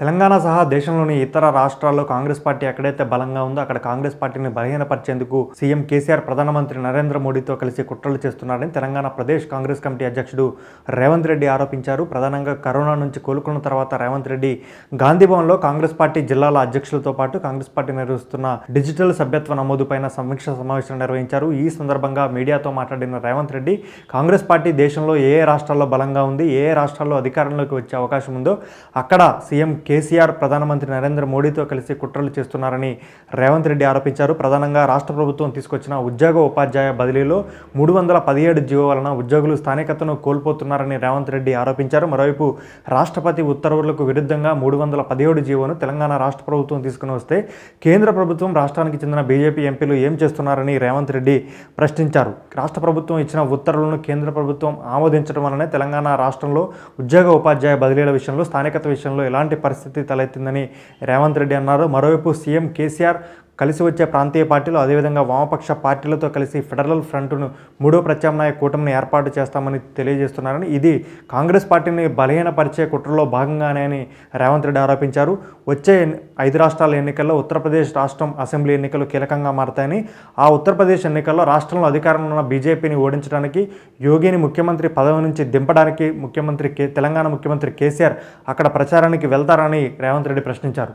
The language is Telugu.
తెలంగాణ సహా దేశంలోని ఇతర రాష్ట్రాల్లో కాంగ్రెస్ పార్టీ ఎక్కడైతే బలంగా ఉందో అక్కడ కాంగ్రెస్ పార్టీని బలహీనపరిచేందుకు సీఎం కేసీఆర్ ప్రధానమంత్రి నరేంద్ర మోడీతో కలిసి కుట్రలు చేస్తున్నారని తెలంగాణ ప్రదేశ్ కాంగ్రెస్ కమిటీ అధ్యక్షుడు రేవంత్ రెడ్డి ఆరోపించారు ప్రధానంగా కరోనా నుంచి కోలుకున్న తర్వాత రేవంత్ రెడ్డి గాంధీభవన్లో కాంగ్రెస్ పార్టీ జిల్లాల అధ్యక్షులతో పాటు కాంగ్రెస్ పార్టీ నిర్వహిస్తున్న డిజిటల్ సభ్యత్వ నమోదుపైన సమీక్ష సమావేశం నిర్వహించారు ఈ సందర్భంగా మీడియాతో మాట్లాడిన రేవంత్ రెడ్డి కాంగ్రెస్ పార్టీ దేశంలో ఏ రాష్ట్రాల్లో బలంగా ఉంది ఏ రాష్ట్రాల్లో అధికారంలోకి వచ్చే అవకాశం ఉందో అక్కడ సీఎం కేసీఆర్ ప్రధానమంత్రి నరేంద్ర మోడీతో కలిసి కుట్రలు చేస్తున్నారని రేవంత్ రెడ్డి ఆరోపించారు ప్రధానంగా రాష్ట్ర ప్రభుత్వం తీసుకొచ్చిన ఉద్యోగ ఉపాధ్యాయ బదిలీలో మూడు వందల పదిహేడు జీవో వలన ఉద్యోగులు స్థానికతను కోల్పోతున్నారని రేవంత్ రెడ్డి ఆరోపించారు మరోవైపు రాష్ట్రపతి ఉత్తర్వులకు విరుద్ధంగా మూడు వందల పదిహేడు జీవోను తెలంగాణ రాష్ట్ర ప్రభుత్వం తీసుకుని వస్తే కేంద్ర ప్రభుత్వం రాష్ట్రానికి చెందిన బీజేపీ ఎంపీలు ఏం చేస్తున్నారని రేవంత్ రెడ్డి ప్రశ్నించారు రాష్ట్ర ప్రభుత్వం ఇచ్చిన ఉత్తర్వులను కేంద్ర ప్రభుత్వం ఆమోదించడం వలనే తెలంగాణ రాష్ట్రంలో ఉద్యోగ ఉపాధ్యాయ బదిలీల విషయంలో స్థానికత విషయంలో ఎలాంటి పరిస్థితి పరిస్థితి తలెత్తిందని రేవంత్ రెడ్డి అన్నారు మరోవైపు సీఎం కేసీఆర్ కలిసి వచ్చే ప్రాంతీయ పార్టీలు అదేవిధంగా వామపక్ష పార్టీలతో కలిసి ఫెడరల్ ఫ్రంట్ను మూడో ప్రత్యామ్నాయ కూటమిని ఏర్పాటు చేస్తామని తెలియజేస్తున్నారని ఇది కాంగ్రెస్ పార్టీని బలహీనపరిచే కుట్రలో భాగంగానే అని రేవంత్ రెడ్డి ఆరోపించారు వచ్చే ఐదు రాష్ట్రాల ఎన్నికల్లో ఉత్తరప్రదేశ్ రాష్ట్రం అసెంబ్లీ ఎన్నికలు కీలకంగా మారతాయని ఆ ఉత్తరప్రదేశ్ ఎన్నికల్లో రాష్ట్రంలో అధికారంలో ఉన్న బీజేపీని ఓడించడానికి యోగిని ముఖ్యమంత్రి పదవి నుంచి దింపడానికి ముఖ్యమంత్రి తెలంగాణ ముఖ్యమంత్రి కేసీఆర్ అక్కడ ప్రచారానికి వెళ్తారని రేవంత్ రెడ్డి ప్రశ్నించారు